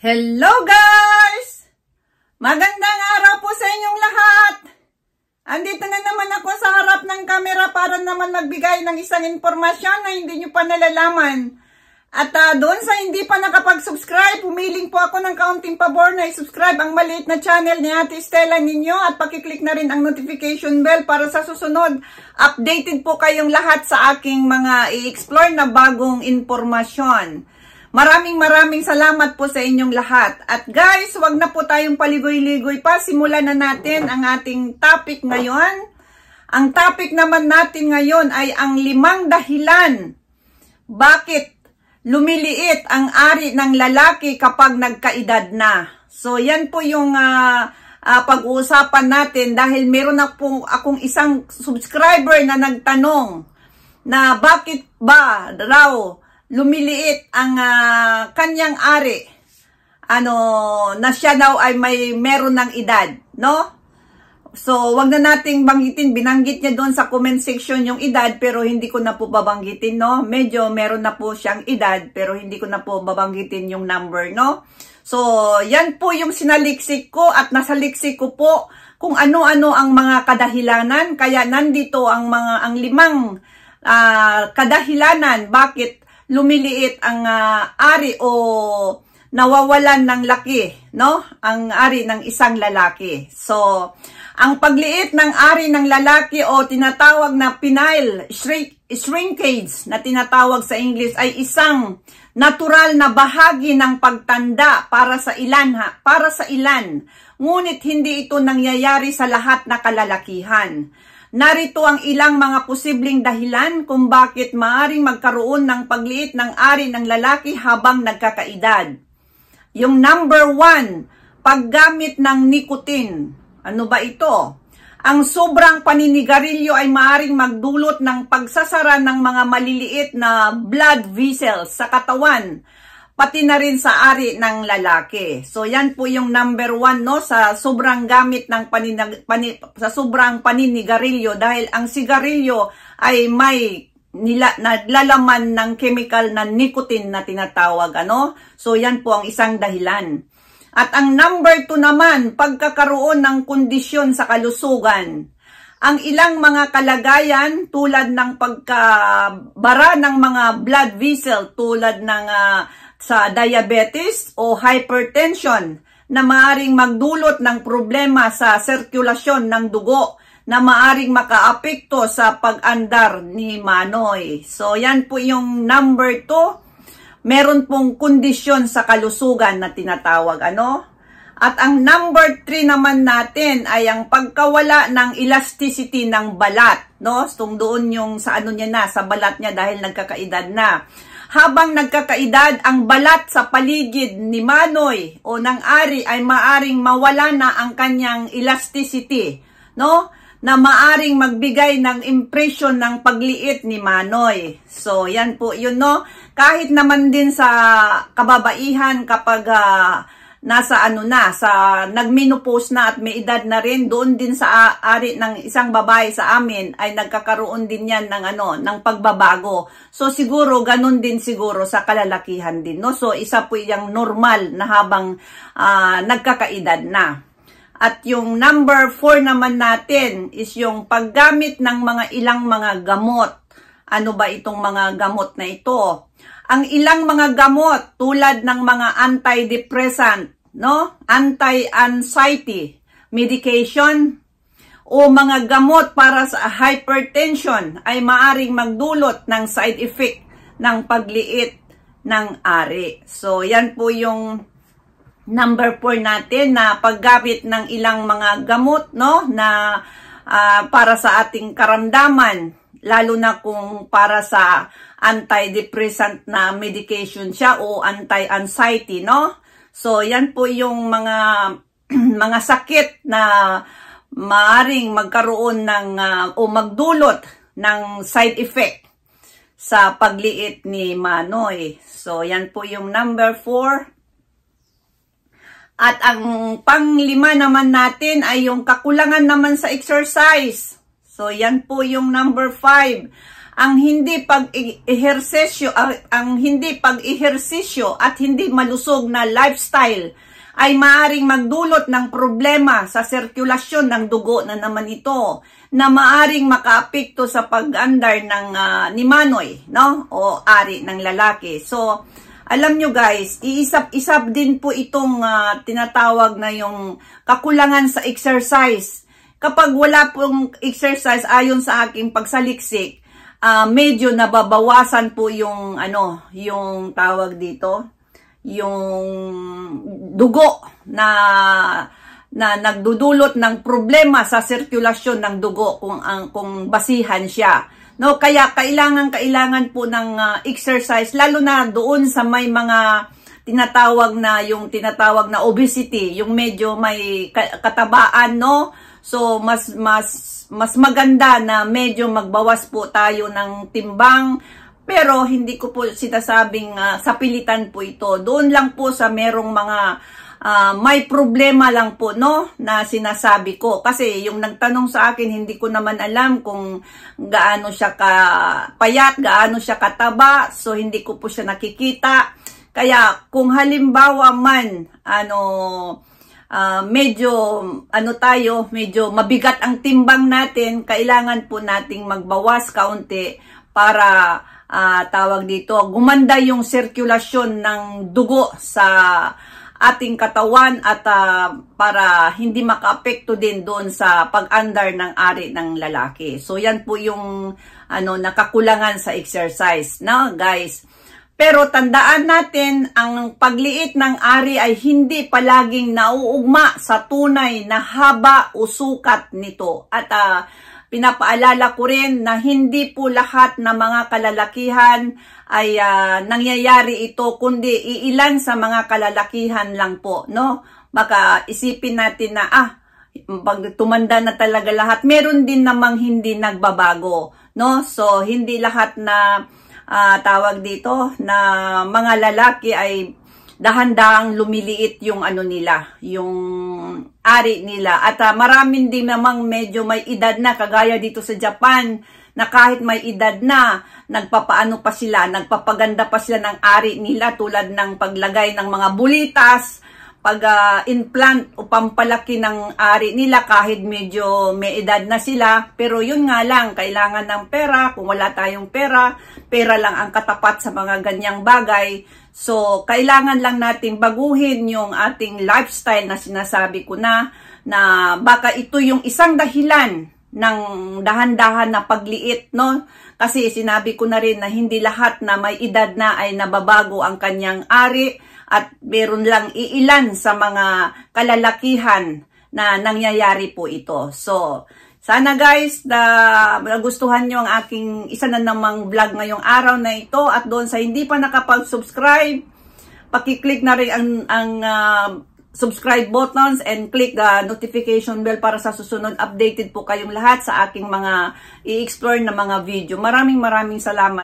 Hello guys! Magandang araw po sa inyong lahat! Andito na naman ako sa harap ng kamera para naman magbigay ng isang informasyon na hindi nyo pa nalalaman. At uh, doon sa hindi pa nakapag-subscribe, humiling po ako ng kaunting pabor na i-subscribe ang maliit na channel ni Ate Stella ninyo at pakiclick na rin ang notification bell para sa susunod. Updated po kayong lahat sa aking mga i-explore na bagong informasyon. Maraming maraming salamat po sa inyong lahat. At guys, wag na po tayong paligoy-ligoy pa. Simulan na natin ang ating topic ngayon. Ang topic naman natin ngayon ay ang limang dahilan. Bakit lumiliit ang ari ng lalaki kapag nagkaedad na. So, yan po yung uh, uh, pag-uusapan natin dahil meron na po akong isang subscriber na nagtanong na bakit ba raw lumiliit ang uh, kanyang ari ano na siya daw ay may meron ng edad no so wag na nating banggitin binanggit niya doon sa comment section yung edad pero hindi ko na po babanggitin no medyo meron na po siyang edad pero hindi ko na po babanggitin yung number no so yan po yung sinaliksik ko at nasaliksik ko po kung ano-ano ang mga kadahilanan kaya nandito ang mga ang limang uh, kadahilanan bakit lumiliit ang uh, ari o nawawalan ng laki, no? Ang ari ng isang lalaki. So, ang pagliit ng ari ng lalaki o tinatawag na penile shrinkage na tinatawag sa English ay isang natural na bahagi ng pagtanda para sa ilan ha, para sa ilan. Ngunit hindi ito nangyayari sa lahat na kalalakihan. Narito ang ilang mga posibleng dahilan kung bakit maaring magkaroon ng pagliit ng ari ng lalaki habang nagkakaedad. Yung number one, paggamit ng nicotine. Ano ba ito? Ang sobrang paninigarilyo ay maaring magdulot ng pagsasara ng mga maliliit na blood vessels sa katawan pati na rin sa ari ng lalaki. So yan po yung number one no sa sobrang gamit ng paninag, pani, sa sobrang paninigarilyo dahil ang sigarilyo ay may nila, naglalaman ng chemical na nicotine na tinatawag ano. So yan po ang isang dahilan. At ang number 2 naman, pagkakaroon ng kondisyon sa kalusugan. Ang ilang mga kalagayan tulad ng pagkabara ng mga blood vessel tulad ng uh, sa diabetes o hypertension na maaring magdulot ng problema sa sirkulasyon ng dugo na maaring makaapekto sa pag-andar ni Manoy. So yan po yung number 2. Meron pong kondisyon sa kalusugan na tinatawag ano? At ang number 3 naman natin ay ang pagkawala ng elasticity ng balat, no? Tung doon yung sa ano niya na, sa balat niya dahil nagkakaedad na habang nagkakaedad ang balat sa paligid ni Manoy o ng ari ay maaring mawala na ang kanyang elasticity, no? Na maaring magbigay ng impression ng pagliit ni Manoy. So, yan po yun, no? Kahit naman din sa kababaihan kapag uh, nasa ano na, sa nagmenopause na at may edad na rin, doon din sa ari ng isang babae sa amin ay nagkakaroon din yan ng ano, ng pagbabago. So siguro ganun din siguro sa kalalakihan din, no? So isa po yung normal na habang uh, nagkakaedad na. At yung number 4 naman natin is yung paggamit ng mga ilang mga gamot ano ba itong mga gamot na ito. Ang ilang mga gamot tulad ng mga antidepressant, no? anti-anxiety medication o mga gamot para sa hypertension ay maaring magdulot ng side effect ng pagliit ng ari. So, yan po yung number 4 natin na paggamit ng ilang mga gamot no na uh, para sa ating karamdaman lalo na kung para sa antidepressant na medication siya o anti-anxiety, no? So, yan po yung mga mga sakit na maaring magkaroon ng uh, o magdulot ng side effect sa pagliit ni Manoy. So, yan po yung number 4. At ang panglima naman natin ay yung kakulangan naman sa exercise. So, yan po yung number 5. Ang hindi pag-ehersisyo ang hindi pag-ehersisyo at hindi malusog na lifestyle ay maaring magdulot ng problema sa sirkulasyon ng dugo na naman ito na maaring makaapekto sa pag-andar ng uh, ni Manoy, no? O ari ng lalaki. So, alam nyo guys, iisap-isap din po itong uh, tinatawag na yung kakulangan sa exercise kapag wala pong exercise ayon sa aking pagsaliksik, uh, medyo nababawasan po yung ano, yung tawag dito, yung dugo na na nagdudulot ng problema sa sirkulasyon ng dugo kung ang kung basihan siya. No, kaya kailangan kailangan po ng uh, exercise lalo na doon sa may mga tinatawag na yung tinatawag na obesity, yung medyo may katabaan, no? So mas mas mas maganda na medyo magbawas po tayo ng timbang pero hindi ko po sinasabing uh, sapilitan po ito. Doon lang po sa merong mga uh, may problema lang po no na sinasabi ko kasi yung nagtanong sa akin hindi ko naman alam kung gaano siya ka payat, gaano siya kataba. So hindi ko po siya nakikita. Kaya kung halimbawa man ano uh, medyo ano tayo, medyo mabigat ang timbang natin, kailangan po nating magbawas kaunti para uh, tawag dito, gumanda yung sirkulasyon ng dugo sa ating katawan at uh, para hindi makaapekto din doon sa pag-andar ng ari ng lalaki. So yan po yung ano nakakulangan sa exercise na no, guys. Pero tandaan natin, ang pagliit ng ari ay hindi palaging nauugma sa tunay na haba o sukat nito. At uh, pinapaalala ko rin na hindi po lahat ng mga kalalakihan ay uh, nangyayari ito, kundi iilan sa mga kalalakihan lang po. No? Baka isipin natin na, ah, pag tumanda na talaga lahat, meron din namang hindi nagbabago. No? So, hindi lahat na uh, tawag dito na mga lalaki ay dahan-dahang lumiliit yung ano nila, yung ari nila. At uh, maraming din namang medyo may edad na kagaya dito sa Japan na kahit may edad na, nagpapaano pa sila, nagpapaganda pa sila ng ari nila tulad ng paglagay ng mga bulitas, pag-implant ah, uh, o pampalaki ng ari nila kahit medyo may edad na sila. Pero yun nga lang, kailangan ng pera. Kung wala tayong pera, pera lang ang katapat sa mga ganyang bagay. So, kailangan lang natin baguhin yung ating lifestyle na sinasabi ko na na baka ito yung isang dahilan ng dahan-dahan na pagliit, no? Kasi sinabi ko na rin na hindi lahat na may edad na ay nababago ang kanyang ari at meron lang iilan sa mga kalalakihan na nangyayari po ito. So, sana guys na nagustuhan nyo ang aking isa na namang vlog ngayong araw na ito at doon sa hindi pa nakapag-subscribe, pakiclick na rin ang, ang uh, subscribe buttons and click the notification bell para sa susunod updated po kayong lahat sa aking mga i-explore na mga video. Maraming maraming salamat.